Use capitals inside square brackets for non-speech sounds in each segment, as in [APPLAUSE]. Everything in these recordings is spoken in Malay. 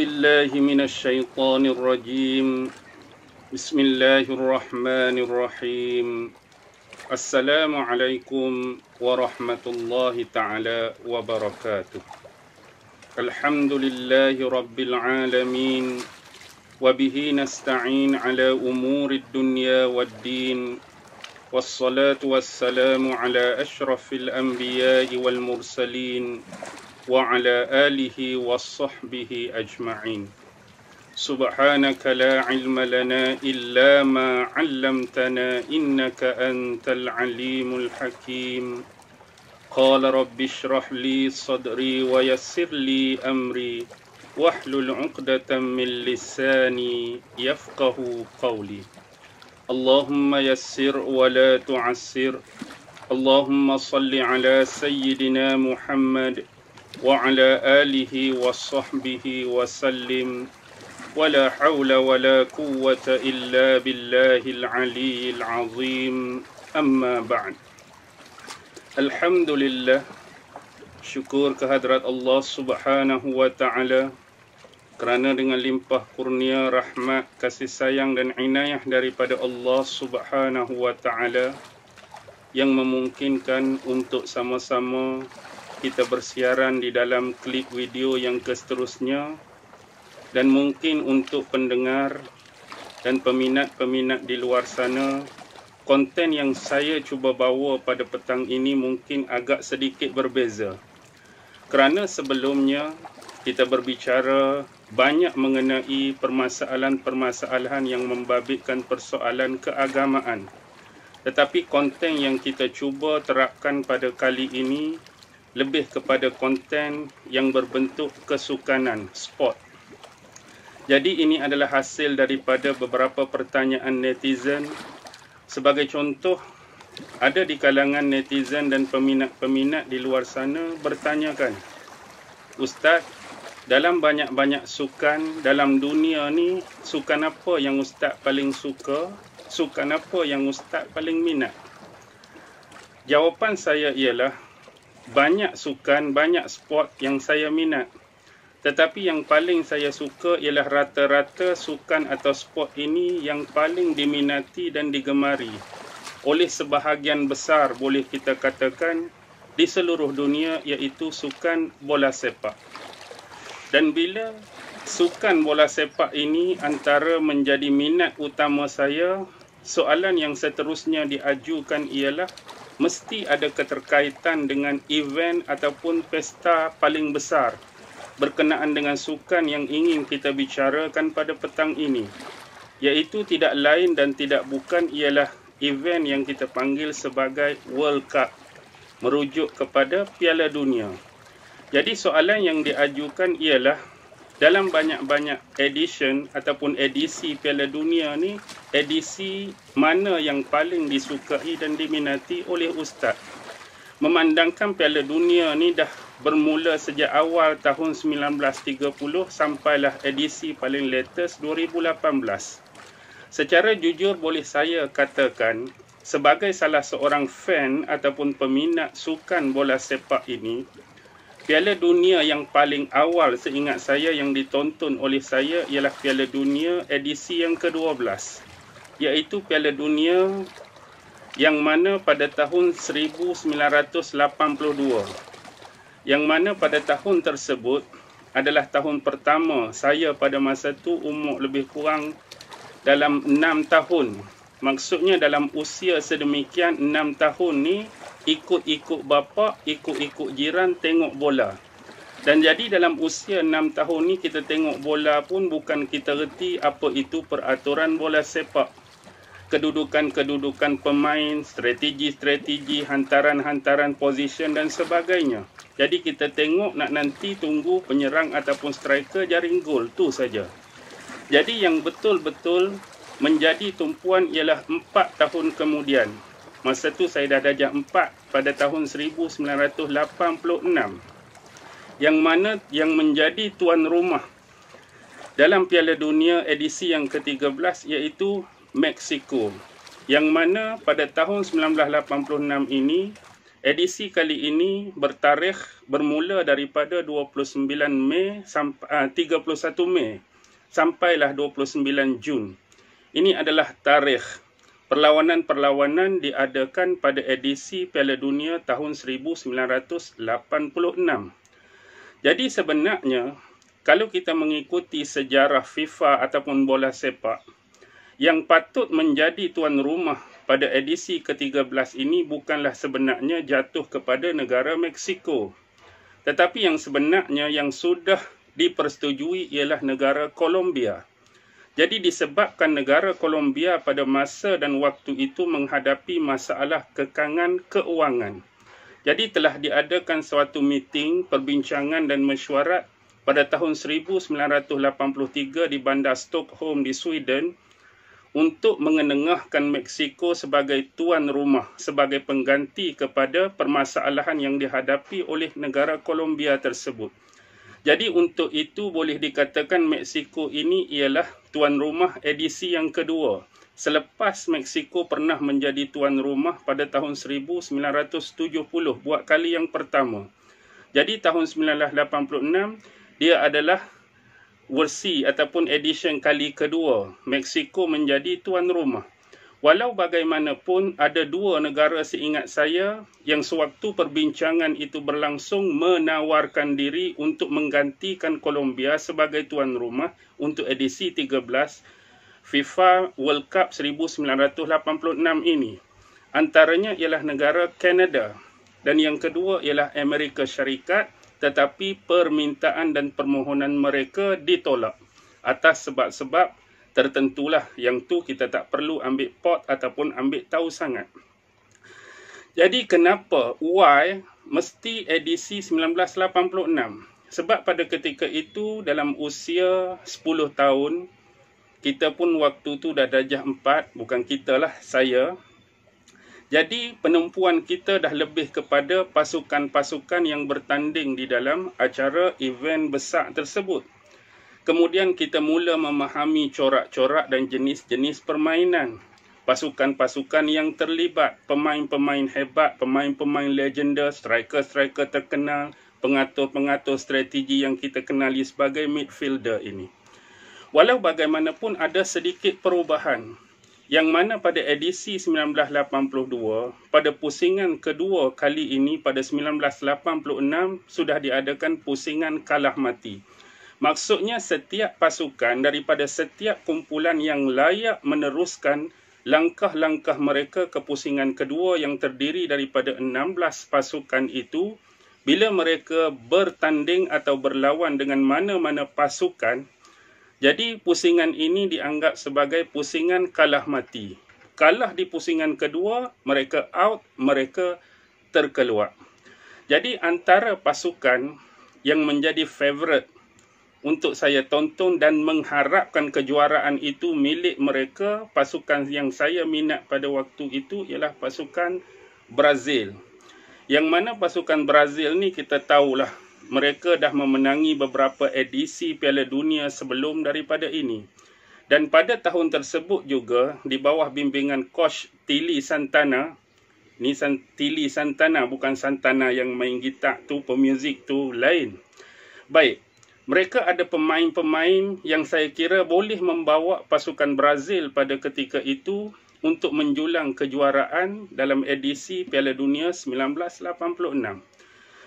بالله من الشيطان الرجيم بسم الله الرحمن الرحيم السلام عليكم ورحمة الله تعالى وبركاته الحمد لله رب العالمين وبه نستعين على أمور الدنيا والدين والصلاة والسلام على أشرف الأنبياء والمرسلين وعلى آله وصحبه أجمعين سبحانك لا علم لنا إلا ما علمتنا إنك أنت العليم الحكيم قال رب اشرح لي صدري ويسر لي أمري واحلل عقدة من لساني يفقه قولي اللهم يسر ولا تعسر اللهم صل على سيدنا محمد وعلى آله وصحبه وسلم ولا حول ولا قوة إلا بالله العلي العظيم أما بعد الحمد Alhamdulillah. syukur kehadrat Allah Subhanahu wa taala kerana dengan limpah kurnia rahmat kasih sayang dan inayah daripada Allah Subhanahu wa taala yang memungkinkan untuk sama-sama kita bersiaran di dalam klip video yang seterusnya dan mungkin untuk pendengar dan peminat-peminat di luar sana konten yang saya cuba bawa pada petang ini mungkin agak sedikit berbeza kerana sebelumnya kita berbicara banyak mengenai permasalahan-permasalahan yang membabitkan persoalan keagamaan tetapi konten yang kita cuba terapkan pada kali ini lebih kepada konten yang berbentuk kesukanan, sport. Jadi ini adalah hasil daripada beberapa pertanyaan netizen. Sebagai contoh, ada di kalangan netizen dan peminat-peminat di luar sana bertanyakan, Ustaz, dalam banyak-banyak sukan dalam dunia ni, sukan apa yang Ustaz paling suka? Sukan apa yang Ustaz paling minat? Jawapan saya ialah, banyak sukan, banyak sport yang saya minat. Tetapi yang paling saya suka ialah rata-rata sukan atau sport ini yang paling diminati dan digemari oleh sebahagian besar boleh kita katakan di seluruh dunia iaitu sukan bola sepak. Dan bila sukan bola sepak ini antara menjadi minat utama saya, soalan yang seterusnya diajukan ialah mesti ada keterkaitan dengan event ataupun pesta paling besar berkenaan dengan sukan yang ingin kita bicarakan pada petang ini iaitu tidak lain dan tidak bukan ialah event yang kita panggil sebagai World Cup merujuk kepada Piala Dunia. Jadi soalan yang diajukan ialah dalam banyak-banyak edition ataupun edisi Piala Dunia ni, edisi mana yang paling disukai dan diminati oleh Ustaz? Memandangkan Piala Dunia ni dah bermula sejak awal tahun 1930 sampailah edisi paling latest 2018. Secara jujur boleh saya katakan, sebagai salah seorang fan ataupun peminat sukan bola sepak ini, Piala Dunia yang paling awal seingat saya yang ditonton oleh saya ialah Piala Dunia edisi yang ke-12 iaitu Piala Dunia yang mana pada tahun 1982 yang mana pada tahun tersebut adalah tahun pertama saya pada masa itu umur lebih kurang dalam 6 tahun Maksudnya dalam usia sedemikian 6 tahun ni ikut-ikut bapa, ikut-ikut jiran tengok bola. Dan jadi dalam usia 6 tahun ni kita tengok bola pun bukan kita reti apa itu peraturan bola sepak. Kedudukan-kedudukan pemain, strategi-strategi, hantaran-hantaran position dan sebagainya. Jadi kita tengok nak nanti tunggu penyerang ataupun striker jaring gol tu saja. Jadi yang betul-betul menjadi tumpuan ialah 4 tahun kemudian. Masa tu saya dah darjah 4 pada tahun 1986. Yang mana yang menjadi tuan rumah dalam Piala Dunia edisi yang ke-13 iaitu Mexico Yang mana pada tahun 1986 ini edisi kali ini bertarikh bermula daripada 29 Mei sampai ah, 31 Mei sampailah 29 Jun 1986. Ini adalah tarikh. Perlawanan-perlawanan diadakan pada edisi Piala Dunia tahun 1986. Jadi sebenarnya, kalau kita mengikuti sejarah FIFA ataupun bola sepak, yang patut menjadi tuan rumah pada edisi ke-13 ini bukanlah sebenarnya jatuh kepada negara Meksiko. Tetapi yang sebenarnya yang sudah dipersetujui ialah negara Colombia. Jadi disebabkan negara Colombia pada masa dan waktu itu menghadapi masalah kekangan keuangan. Jadi telah diadakan suatu meeting, perbincangan dan mesyuarat pada tahun 1983 di bandar Stockholm di Sweden untuk mengenengahkan Meksiko sebagai tuan rumah sebagai pengganti kepada permasalahan yang dihadapi oleh negara Colombia tersebut. Jadi untuk itu boleh dikatakan Meksiko ini ialah tuan rumah edisi yang kedua selepas Mexico pernah menjadi tuan rumah pada tahun 1970 buat kali yang pertama. Jadi tahun 1986 dia adalah versi ataupun edition kali kedua Mexico menjadi tuan rumah. Walau bagaimanapun, ada dua negara seingat saya yang sewaktu perbincangan itu berlangsung menawarkan diri untuk menggantikan Colombia sebagai tuan rumah untuk edisi 13 FIFA World Cup 1986 ini. Antaranya ialah negara Kanada dan yang kedua ialah Amerika Syarikat tetapi permintaan dan permohonan mereka ditolak atas sebab-sebab tertentulah. Yang tu kita tak perlu ambil pot ataupun ambil tahu sangat. Jadi kenapa Y mesti edisi 1986? Sebab pada ketika itu dalam usia 10 tahun, kita pun waktu tu dah dajah 4, bukan kita lah, saya. Jadi penumpuan kita dah lebih kepada pasukan-pasukan yang bertanding di dalam acara event besar tersebut. Kemudian kita mula memahami corak-corak dan jenis-jenis permainan. Pasukan-pasukan yang terlibat, pemain-pemain hebat, pemain-pemain legenda, striker-striker terkenal, pengatur-pengatur strategi yang kita kenali sebagai midfielder ini. Walau bagaimanapun ada sedikit perubahan yang mana pada edisi 1982, pada pusingan kedua kali ini pada 1986 sudah diadakan pusingan kalah mati. Maksudnya setiap pasukan daripada setiap kumpulan yang layak meneruskan langkah-langkah mereka ke pusingan kedua yang terdiri daripada 16 pasukan itu bila mereka bertanding atau berlawan dengan mana-mana pasukan jadi pusingan ini dianggap sebagai pusingan kalah mati kalah di pusingan kedua mereka out mereka terkeluar jadi antara pasukan yang menjadi favourite untuk saya tonton dan mengharapkan kejuaraan itu milik mereka pasukan yang saya minat pada waktu itu ialah pasukan Brazil. Yang mana pasukan Brazil ni kita tahulah mereka dah memenangi beberapa edisi Piala Dunia sebelum daripada ini. Dan pada tahun tersebut juga di bawah bimbingan coach Tilly Santana ni San Tili Santana bukan Santana yang main gitar tu pemuzik tu lain. Baik, mereka ada pemain-pemain yang saya kira boleh membawa pasukan Brazil pada ketika itu untuk menjulang kejuaraan dalam edisi Piala Dunia 1986.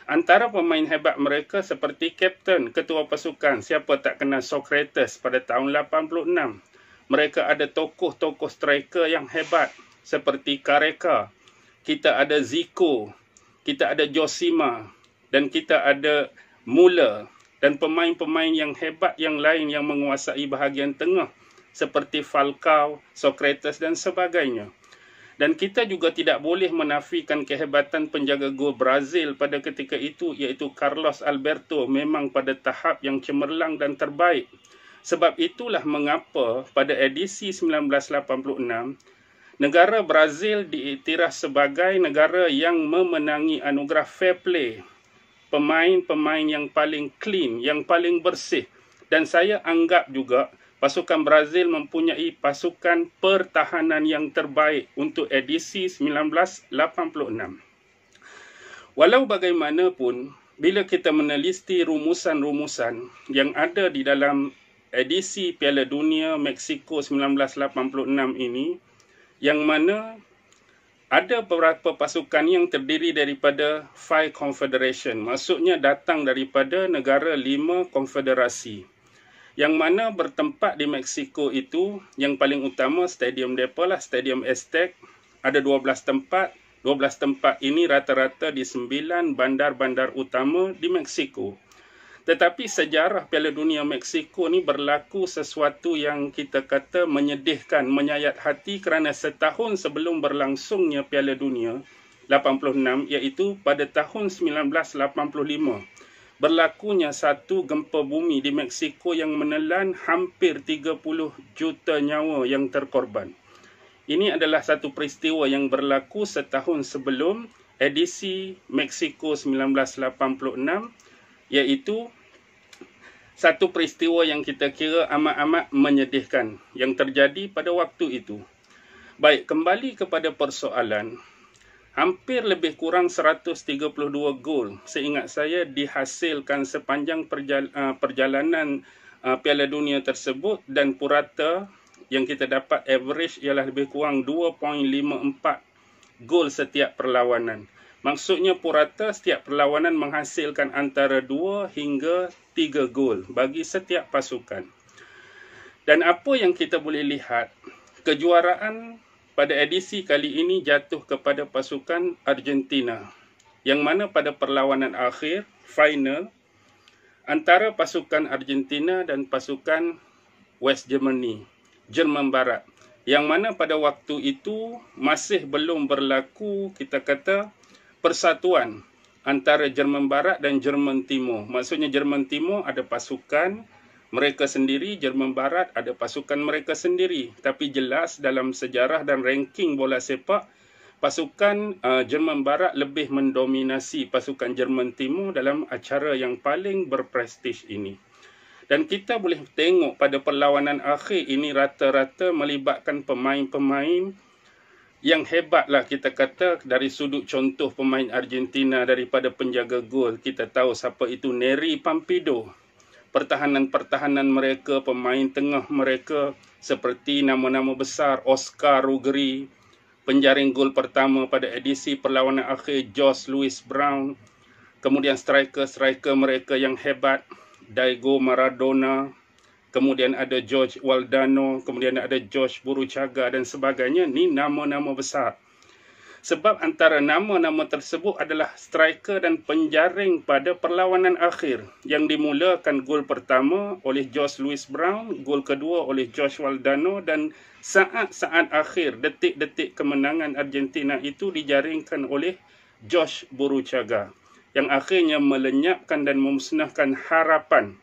Antara pemain hebat mereka seperti kapten, ketua pasukan, siapa tak kenal Socrates pada tahun 86. Mereka ada tokoh-tokoh striker yang hebat seperti Kareka. Kita ada Zico, kita ada Josima dan kita ada Muller dan pemain-pemain yang hebat yang lain yang menguasai bahagian tengah seperti Falcao, Socrates dan sebagainya. Dan kita juga tidak boleh menafikan kehebatan penjaga gol Brazil pada ketika itu iaitu Carlos Alberto memang pada tahap yang cemerlang dan terbaik. Sebab itulah mengapa pada edisi 1986, negara Brazil diiktiraf sebagai negara yang memenangi anugerah fair play pemain-pemain yang paling clean, yang paling bersih. Dan saya anggap juga pasukan Brazil mempunyai pasukan pertahanan yang terbaik untuk edisi 1986. Walau bagaimanapun, bila kita menelisti rumusan-rumusan yang ada di dalam edisi Piala Dunia Meksiko 1986 ini, yang mana ada beberapa pasukan yang terdiri daripada Five Confederation, maksudnya datang daripada negara lima konfederasi. Yang mana bertempat di Mexico itu, yang paling utama stadium mereka lah, stadium Aztec. Ada 12 tempat, 12 tempat ini rata-rata di sembilan bandar-bandar utama di Mexico. Tetapi sejarah Piala Dunia Meksiko ni berlaku sesuatu yang kita kata menyedihkan, menyayat hati kerana setahun sebelum berlangsungnya Piala Dunia 86 iaitu pada tahun 1985 berlakunya satu gempa bumi di Meksiko yang menelan hampir 30 juta nyawa yang terkorban. Ini adalah satu peristiwa yang berlaku setahun sebelum edisi Meksiko 1986 iaitu satu peristiwa yang kita kira amat-amat menyedihkan yang terjadi pada waktu itu. Baik, kembali kepada persoalan, hampir lebih kurang 132 gol seingat saya dihasilkan sepanjang uh, perjalanan uh, Piala Dunia tersebut dan purata yang kita dapat average ialah lebih kurang 2.54 gol setiap perlawanan. Maksudnya purata setiap perlawanan menghasilkan antara 2 hingga 3 gol bagi setiap pasukan. Dan apa yang kita boleh lihat, kejuaraan pada edisi kali ini jatuh kepada pasukan Argentina. Yang mana pada perlawanan akhir, final, antara pasukan Argentina dan pasukan West Germany, Jerman Barat. Yang mana pada waktu itu masih belum berlaku, kita kata, persatuan antara Jerman Barat dan Jerman Timur. Maksudnya Jerman Timur ada pasukan mereka sendiri, Jerman Barat ada pasukan mereka sendiri. Tapi jelas dalam sejarah dan ranking bola sepak, pasukan uh, Jerman Barat lebih mendominasi pasukan Jerman Timur dalam acara yang paling berprestij ini. Dan kita boleh tengok pada perlawanan akhir ini rata-rata melibatkan pemain-pemain yang hebatlah kita kata dari sudut contoh pemain Argentina daripada penjaga gol kita tahu siapa itu Neri Pampido pertahanan-pertahanan mereka pemain tengah mereka seperti nama-nama besar Oscar Ruggeri penjaring gol pertama pada edisi perlawanan akhir Josh Louis Brown kemudian striker-striker mereka yang hebat Diego Maradona kemudian ada George Waldano, kemudian ada George Buruchaga dan sebagainya. Ini nama-nama besar. Sebab antara nama-nama tersebut adalah striker dan penjaring pada perlawanan akhir yang dimulakan gol pertama oleh Josh Lewis Brown, gol kedua oleh Josh Waldano dan saat-saat akhir detik-detik kemenangan Argentina itu dijaringkan oleh Josh Buruchaga yang akhirnya melenyapkan dan memusnahkan harapan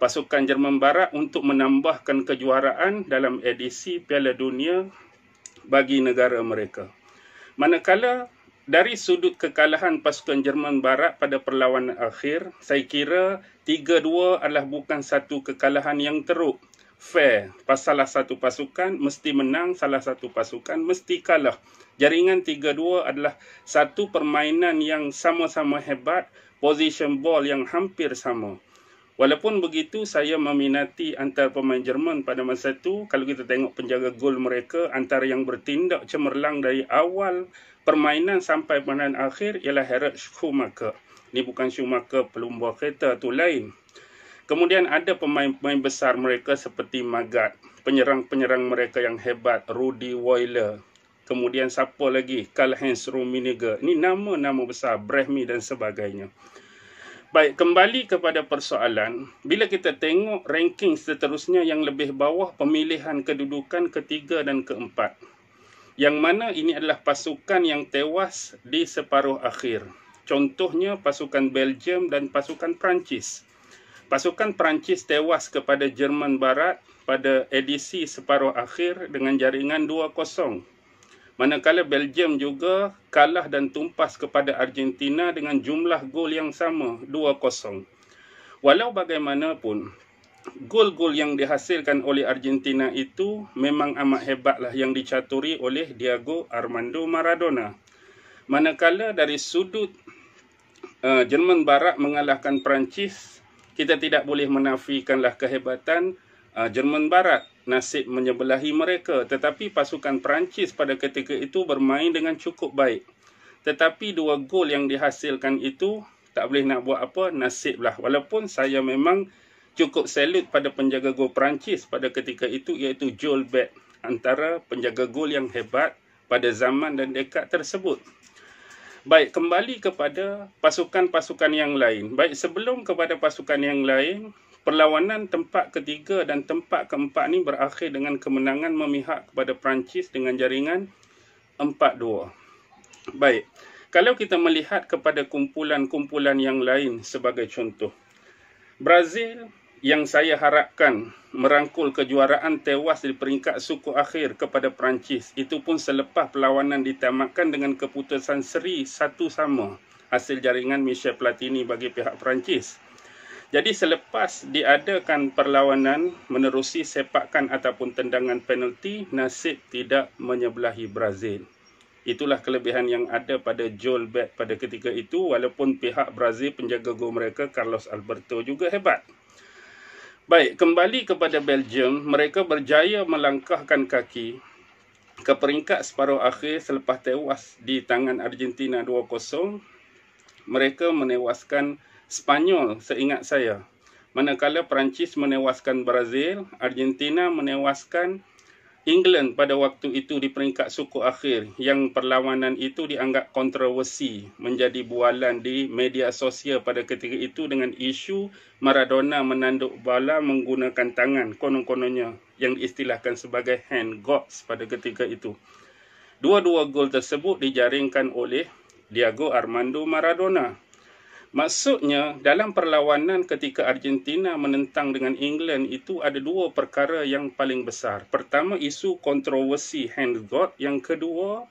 pasukan Jerman Barat untuk menambahkan kejuaraan dalam edisi Piala Dunia bagi negara mereka. Manakala dari sudut kekalahan pasukan Jerman Barat pada perlawanan akhir, saya kira 3-2 adalah bukan satu kekalahan yang teruk. Fair, pas salah satu pasukan mesti menang, salah satu pasukan mesti kalah. Jaringan 3-2 adalah satu permainan yang sama-sama hebat, position ball yang hampir sama. Walaupun begitu, saya meminati antara pemain Jerman pada masa itu. Kalau kita tengok penjaga gol mereka, antara yang bertindak cemerlang dari awal permainan sampai permainan akhir ialah Herod Schumacher. Ini bukan Schumacher pelumba kereta tu lain. Kemudian ada pemain-pemain besar mereka seperti Magat, penyerang-penyerang mereka yang hebat, Rudy Weiler. Kemudian siapa lagi? Karl-Heinz Rummenigge. Ini nama-nama besar, Brehmi dan sebagainya. Baik, kembali kepada persoalan, bila kita tengok ranking seterusnya yang lebih bawah pemilihan kedudukan ketiga dan keempat. Yang mana ini adalah pasukan yang tewas di separuh akhir. Contohnya pasukan Belgium dan pasukan Perancis. Pasukan Perancis tewas kepada Jerman Barat pada edisi separuh akhir dengan jaringan Manakala Belgium juga kalah dan tumpas kepada Argentina dengan jumlah gol yang sama, 2-0. Walau bagaimanapun, gol-gol yang dihasilkan oleh Argentina itu memang amat hebatlah yang dicaturi oleh Diego Armando Maradona. Manakala dari sudut uh, Jerman Barat mengalahkan Perancis, kita tidak boleh menafikanlah kehebatan uh, Jerman Barat nasib menyebelahi mereka tetapi pasukan Perancis pada ketika itu bermain dengan cukup baik tetapi dua gol yang dihasilkan itu tak boleh nak buat apa nasiblah walaupun saya memang cukup salut pada penjaga gol Perancis pada ketika itu iaitu Joel Bett antara penjaga gol yang hebat pada zaman dan dekad tersebut Baik, kembali kepada pasukan-pasukan yang lain. Baik, sebelum kepada pasukan yang lain, Perlawanan tempat ketiga dan tempat keempat ni berakhir dengan kemenangan memihak kepada Perancis dengan jaringan 4-2. Baik, kalau kita melihat kepada kumpulan-kumpulan yang lain sebagai contoh. Brazil yang saya harapkan merangkul kejuaraan tewas di peringkat suku akhir kepada Perancis. Itu pun selepas perlawanan ditamakan dengan keputusan seri satu sama hasil jaringan Michel Platini bagi pihak Perancis. Jadi selepas diadakan perlawanan menerusi sepakan ataupun tendangan penalti, nasib tidak menyebelahi Brazil. Itulah kelebihan yang ada pada Joel Bett pada ketika itu walaupun pihak Brazil penjaga gol mereka Carlos Alberto juga hebat. Baik, kembali kepada Belgium, mereka berjaya melangkahkan kaki ke peringkat separuh akhir selepas tewas di tangan Argentina 2-0. Mereka menewaskan Spanyol seingat saya. Manakala Perancis menewaskan Brazil, Argentina menewaskan England pada waktu itu di peringkat suku akhir yang perlawanan itu dianggap kontroversi menjadi bualan di media sosial pada ketika itu dengan isu Maradona menanduk bola menggunakan tangan konon-kononnya yang diistilahkan sebagai hand gods pada ketika itu. Dua-dua gol tersebut dijaringkan oleh Diego Armando Maradona Maksudnya dalam perlawanan ketika Argentina menentang dengan England itu ada dua perkara yang paling besar. Pertama isu kontroversi hand god, yang kedua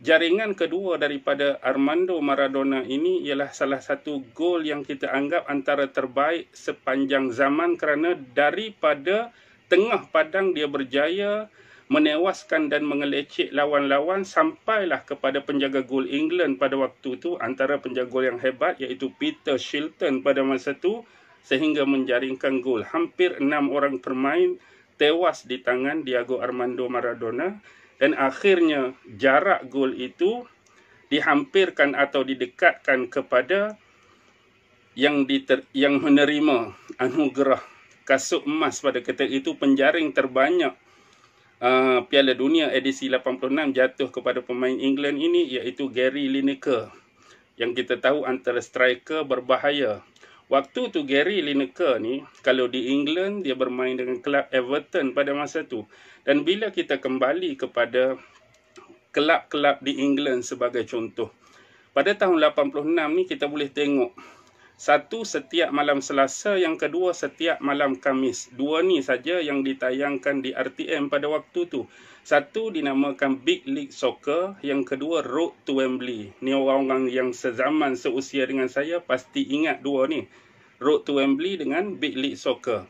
jaringan kedua daripada Armando Maradona ini ialah salah satu gol yang kita anggap antara terbaik sepanjang zaman kerana daripada tengah padang dia berjaya menewaskan dan mengelecek lawan-lawan sampailah kepada penjaga gol England pada waktu itu antara penjaga gol yang hebat iaitu Peter Shilton pada masa itu sehingga menjaringkan gol. Hampir enam orang permain tewas di tangan Diego Armando Maradona dan akhirnya jarak gol itu dihampirkan atau didekatkan kepada yang diter- yang menerima anugerah kasut emas pada ketika itu penjaring terbanyak Ah, Piala Dunia edisi 86 jatuh kepada pemain England ini iaitu Gary Lineker yang kita tahu antara striker berbahaya. Waktu tu Gary Lineker ni kalau di England dia bermain dengan kelab Everton pada masa tu. Dan bila kita kembali kepada kelab-kelab di England sebagai contoh. Pada tahun 86 ni kita boleh tengok satu setiap malam Selasa, yang kedua setiap malam Kamis. Dua ni saja yang ditayangkan di RTM pada waktu tu. Satu dinamakan Big League Soccer, yang kedua Road to Wembley. Ni orang-orang yang sezaman seusia dengan saya pasti ingat dua ni. Road to Wembley dengan Big League Soccer.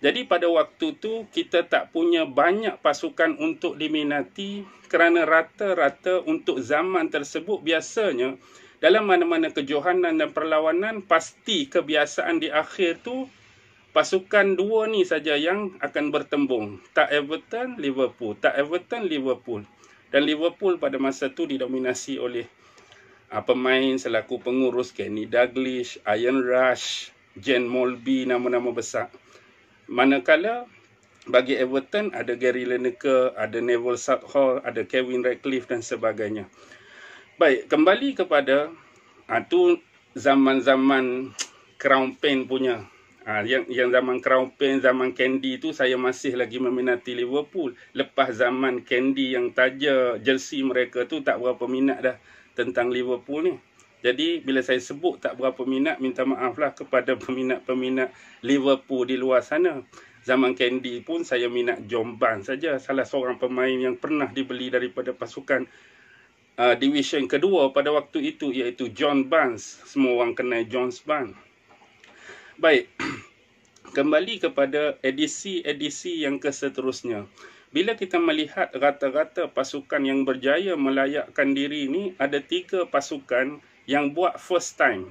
Jadi pada waktu tu kita tak punya banyak pasukan untuk diminati kerana rata-rata untuk zaman tersebut biasanya dalam mana-mana kejohanan dan perlawanan pasti kebiasaan di akhir tu pasukan dua ni saja yang akan bertembung tak Everton Liverpool tak Everton Liverpool dan Liverpool pada masa tu didominasi oleh uh, pemain selaku pengurus Kenny Douglas, Ian Rush, Jen Molby nama-nama besar. Manakala bagi Everton ada Gary Lineker, ada Neville Southall, ada Kevin Radcliffe dan sebagainya. Baik, kembali kepada ha, tu zaman-zaman crown pen punya. Ha, yang yang zaman crown pen, zaman candy tu saya masih lagi meminati Liverpool. Lepas zaman candy yang taja jersey mereka tu tak berapa minat dah tentang Liverpool ni. Jadi bila saya sebut tak berapa minat, minta maaf lah kepada peminat-peminat Liverpool di luar sana. Zaman Candy pun saya minat John Barnes saja. Salah seorang pemain yang pernah dibeli daripada pasukan uh, division kedua pada waktu itu iaitu John Barnes. Semua orang kenal John Barnes. Baik. [CLEARS THROAT] Kembali kepada edisi-edisi yang keseterusnya. Bila kita melihat rata-rata pasukan yang berjaya melayakkan diri ini, ada tiga pasukan yang buat first time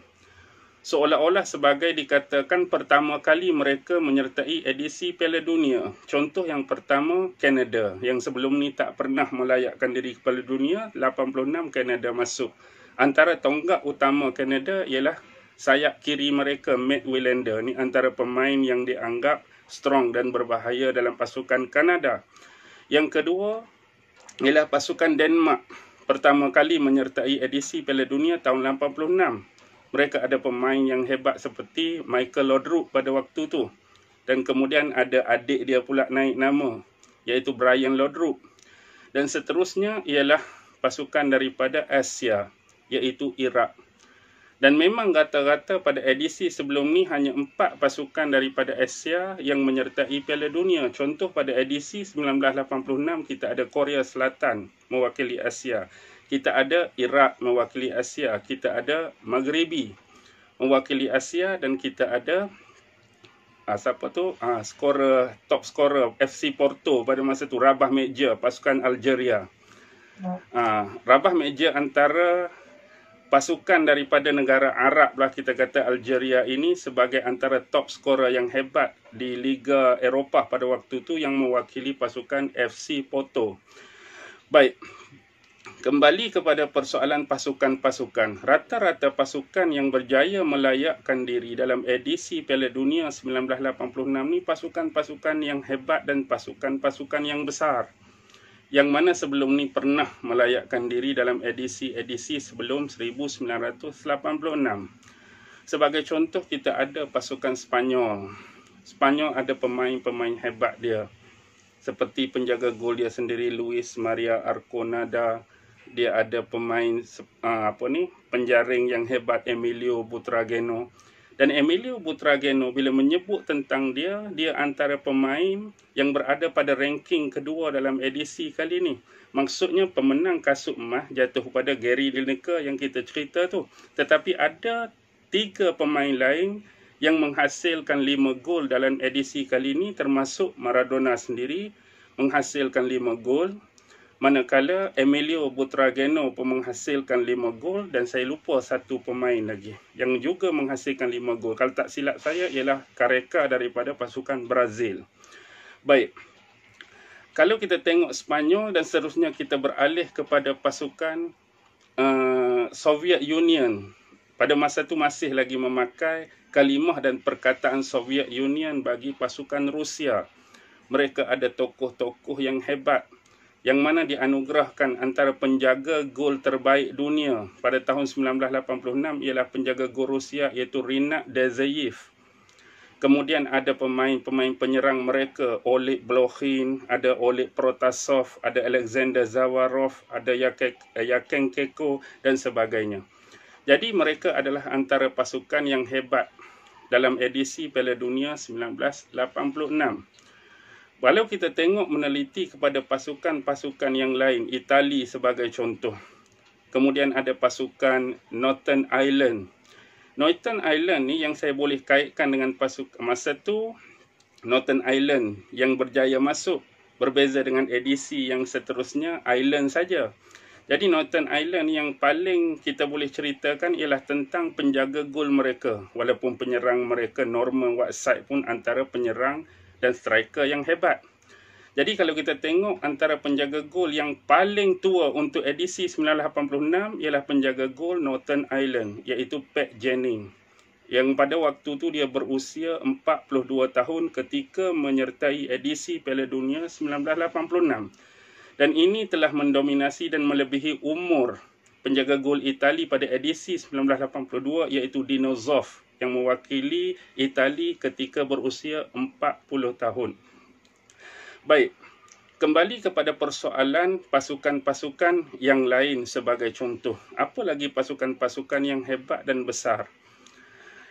seolah-olah sebagai dikatakan pertama kali mereka menyertai edisi Piala Dunia. Contoh yang pertama, Kanada yang sebelum ni tak pernah melayakkan diri ke Piala Dunia, 86 Kanada masuk. Antara tonggak utama Kanada ialah sayap kiri mereka, Matt Willander. Ni antara pemain yang dianggap strong dan berbahaya dalam pasukan Kanada. Yang kedua ialah pasukan Denmark pertama kali menyertai edisi Piala Dunia tahun 86 mereka ada pemain yang hebat seperti Michael Laudrup pada waktu tu. Dan kemudian ada adik dia pula naik nama iaitu Brian Laudrup. Dan seterusnya ialah pasukan daripada Asia iaitu Iraq. Dan memang rata-rata pada edisi sebelum ni hanya empat pasukan daripada Asia yang menyertai Piala Dunia. Contoh pada edisi 1986 kita ada Korea Selatan mewakili Asia kita ada Iraq mewakili Asia, kita ada Maghribi mewakili Asia dan kita ada ah uh, siapa tu? Ah scorer top scorer FC Porto pada masa tu Rabah meja pasukan Algeria. Ya. Ah Rabah meja antara pasukan daripada negara Arab lah kita kata Algeria ini sebagai antara top scorer yang hebat di Liga Eropah pada waktu tu yang mewakili pasukan FC Porto. Baik, kembali kepada persoalan pasukan-pasukan. Rata-rata pasukan yang berjaya melayakkan diri dalam edisi Piala Dunia 1986 ni pasukan-pasukan yang hebat dan pasukan-pasukan yang besar. Yang mana sebelum ni pernah melayakkan diri dalam edisi-edisi sebelum 1986. Sebagai contoh kita ada pasukan Sepanyol. Sepanyol ada pemain-pemain hebat dia. Seperti penjaga gol dia sendiri Luis Maria Arconada, dia ada pemain uh, apa ni penjaring yang hebat Emilio Butrageno dan Emilio Butrageno bila menyebut tentang dia dia antara pemain yang berada pada ranking kedua dalam edisi kali ini maksudnya pemenang kasut emas jatuh kepada Gary Lineker yang kita cerita tu tetapi ada tiga pemain lain yang menghasilkan lima gol dalam edisi kali ini termasuk Maradona sendiri menghasilkan lima gol Manakala Emilio Butragueno pun menghasilkan 5 gol dan saya lupa satu pemain lagi yang juga menghasilkan 5 gol. Kalau tak silap saya ialah Kareka daripada pasukan Brazil. Baik. Kalau kita tengok Spanyol dan seterusnya kita beralih kepada pasukan uh, Soviet Union. Pada masa itu masih lagi memakai kalimah dan perkataan Soviet Union bagi pasukan Rusia. Mereka ada tokoh-tokoh yang hebat yang mana dianugerahkan antara penjaga gol terbaik dunia pada tahun 1986 ialah penjaga gol Rusia iaitu Rinat Dezayev. Kemudian ada pemain-pemain penyerang mereka, Oleg Blokhin, ada Oleg Protasov, ada Alexander Zawarov, ada eh, Yaken Keko dan sebagainya. Jadi mereka adalah antara pasukan yang hebat dalam edisi Piala Dunia 1986. Walau kita tengok meneliti kepada pasukan-pasukan yang lain, Itali sebagai contoh. Kemudian ada pasukan Northern Ireland. Northern Ireland ni yang saya boleh kaitkan dengan pasukan masa tu Northern Ireland yang berjaya masuk berbeza dengan edisi yang seterusnya Ireland saja. Jadi Northern Ireland yang paling kita boleh ceritakan ialah tentang penjaga gol mereka walaupun penyerang mereka Norman Whiteside pun antara penyerang dan striker yang hebat. Jadi kalau kita tengok antara penjaga gol yang paling tua untuk edisi 1986 ialah penjaga gol Northern Ireland iaitu Pat Jennings yang pada waktu tu dia berusia 42 tahun ketika menyertai edisi Piala Dunia 1986. Dan ini telah mendominasi dan melebihi umur penjaga gol Itali pada edisi 1982 iaitu Dino Zoff yang mewakili Itali ketika berusia 40 tahun. Baik, kembali kepada persoalan pasukan-pasukan yang lain sebagai contoh. Apa lagi pasukan-pasukan yang hebat dan besar?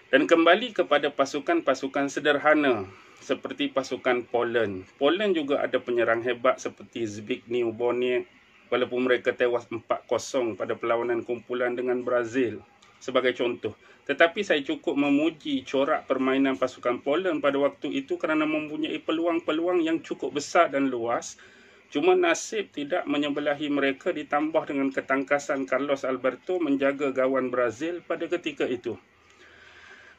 Dan kembali kepada pasukan-pasukan sederhana seperti pasukan Poland. Poland juga ada penyerang hebat seperti Zbigniew Boniek walaupun mereka tewas 4-0 pada perlawanan kumpulan dengan Brazil sebagai contoh. Tetapi saya cukup memuji corak permainan pasukan Poland pada waktu itu kerana mempunyai peluang-peluang yang cukup besar dan luas. Cuma nasib tidak menyebelahi mereka ditambah dengan ketangkasan Carlos Alberto menjaga gawan Brazil pada ketika itu.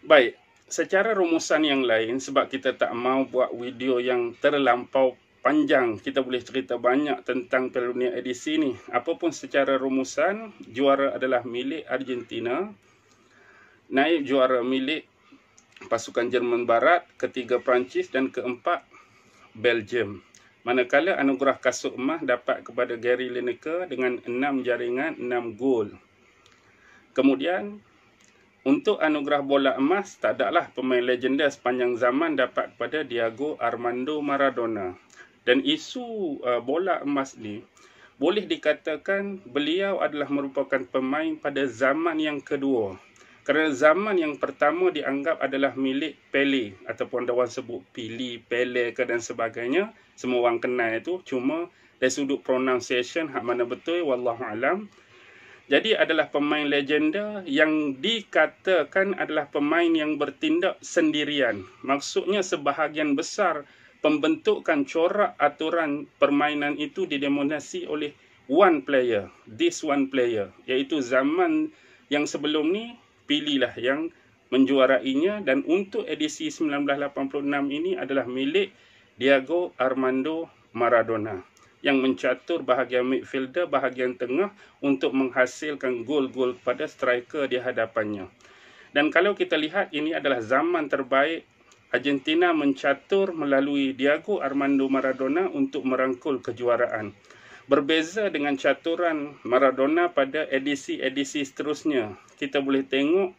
Baik, secara rumusan yang lain sebab kita tak mau buat video yang terlampau panjang kita boleh cerita banyak tentang Piala edisi ni. Apapun secara rumusan, juara adalah milik Argentina. Naib juara milik pasukan Jerman Barat, ketiga Perancis dan keempat Belgium. Manakala anugerah kasut emas dapat kepada Gary Lineker dengan 6 jaringan, 6 gol. Kemudian, untuk anugerah bola emas, tak ada lah pemain legenda sepanjang zaman dapat kepada Diego Armando Maradona. Dan isu uh, bola emas ni boleh dikatakan beliau adalah merupakan pemain pada zaman yang kedua. Kerana zaman yang pertama dianggap adalah milik Pele ataupun ada orang sebut Pili, Pele ke dan sebagainya. Semua orang kenal itu. Cuma dari sudut pronunciation hak mana betul, wallahu alam. Jadi adalah pemain legenda yang dikatakan adalah pemain yang bertindak sendirian. Maksudnya sebahagian besar pembentukan corak aturan permainan itu didemonasi oleh one player, this one player, iaitu zaman yang sebelum ni pilihlah yang menjuarainya dan untuk edisi 1986 ini adalah milik Diego Armando Maradona yang mencatur bahagian midfielder, bahagian tengah untuk menghasilkan gol-gol pada striker di hadapannya. Dan kalau kita lihat ini adalah zaman terbaik Argentina mencatur melalui Diego Armando Maradona untuk merangkul kejuaraan. Berbeza dengan caturan Maradona pada edisi-edisi seterusnya, kita boleh tengok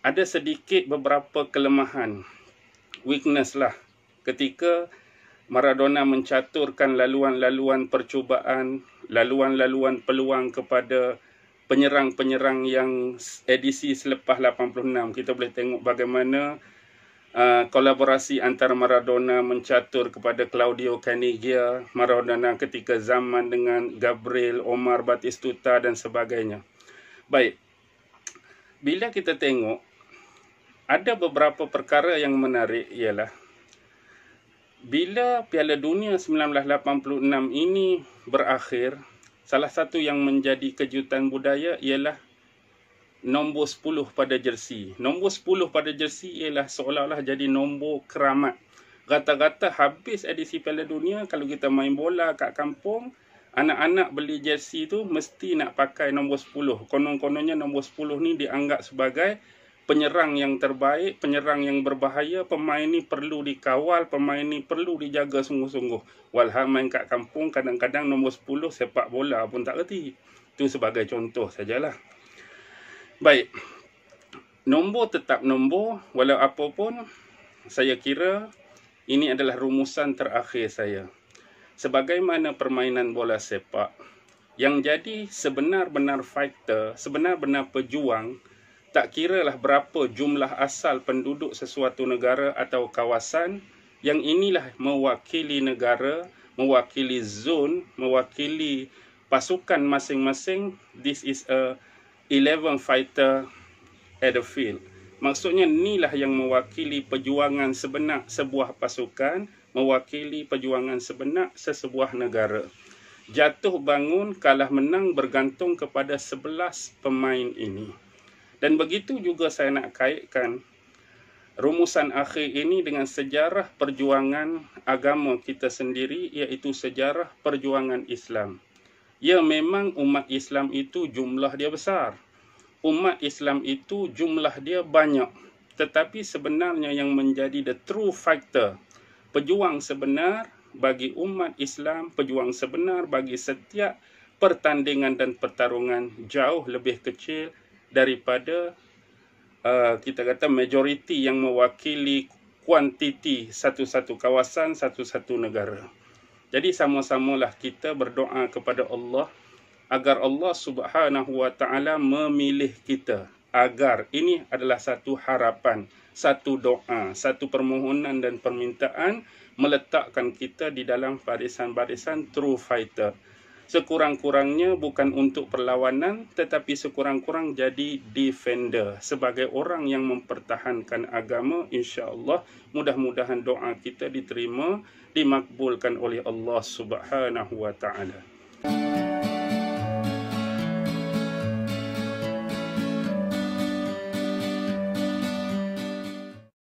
ada sedikit beberapa kelemahan. Weakness lah ketika Maradona mencaturkan laluan-laluan percubaan, laluan-laluan peluang kepada penyerang-penyerang yang edisi selepas 86. Kita boleh tengok bagaimana uh, kolaborasi antara Maradona mencatur kepada Claudio Caniggia, Maradona ketika zaman dengan Gabriel Omar Batistuta dan sebagainya. Baik. Bila kita tengok ada beberapa perkara yang menarik ialah bila Piala Dunia 1986 ini berakhir, salah satu yang menjadi kejutan budaya ialah nombor 10 pada jersi. Nombor 10 pada jersi ialah seolah-olah jadi nombor keramat. Rata-rata habis edisi Piala Dunia kalau kita main bola kat kampung, anak-anak beli jersi tu mesti nak pakai nombor 10. Konon-kononnya nombor 10 ni dianggap sebagai penyerang yang terbaik, penyerang yang berbahaya, pemain ni perlu dikawal, pemain ni perlu dijaga sungguh-sungguh. Walhal main kat kampung kadang-kadang nombor 10 sepak bola pun tak reti. Itu sebagai contoh sajalah. Baik. Nombor tetap nombor walau apa pun saya kira ini adalah rumusan terakhir saya. Sebagaimana permainan bola sepak yang jadi sebenar-benar fighter, sebenar-benar pejuang, tak kiralah berapa jumlah asal penduduk sesuatu negara atau kawasan, yang inilah mewakili negara, mewakili zon, mewakili pasukan masing-masing. This is a Eleven fighter at the field. Maksudnya inilah yang mewakili perjuangan sebenar sebuah pasukan, mewakili perjuangan sebenar sesebuah negara. Jatuh bangun, kalah menang bergantung kepada sebelas pemain ini. Dan begitu juga saya nak kaitkan rumusan akhir ini dengan sejarah perjuangan agama kita sendiri iaitu sejarah perjuangan Islam. Ya memang umat Islam itu jumlah dia besar. Umat Islam itu jumlah dia banyak. Tetapi sebenarnya yang menjadi the true factor, pejuang sebenar bagi umat Islam, pejuang sebenar bagi setiap pertandingan dan pertarungan jauh lebih kecil daripada uh, kita kata majoriti yang mewakili kuantiti satu-satu kawasan, satu-satu negara. Jadi sama-samalah kita berdoa kepada Allah agar Allah Subhanahu wa taala memilih kita agar ini adalah satu harapan, satu doa, satu permohonan dan permintaan meletakkan kita di dalam barisan-barisan true fighter sekurang-kurangnya bukan untuk perlawanan tetapi sekurang-kurang jadi defender sebagai orang yang mempertahankan agama insyaallah mudah-mudahan doa kita diterima dimakbulkan oleh Allah Subhanahu Thank you.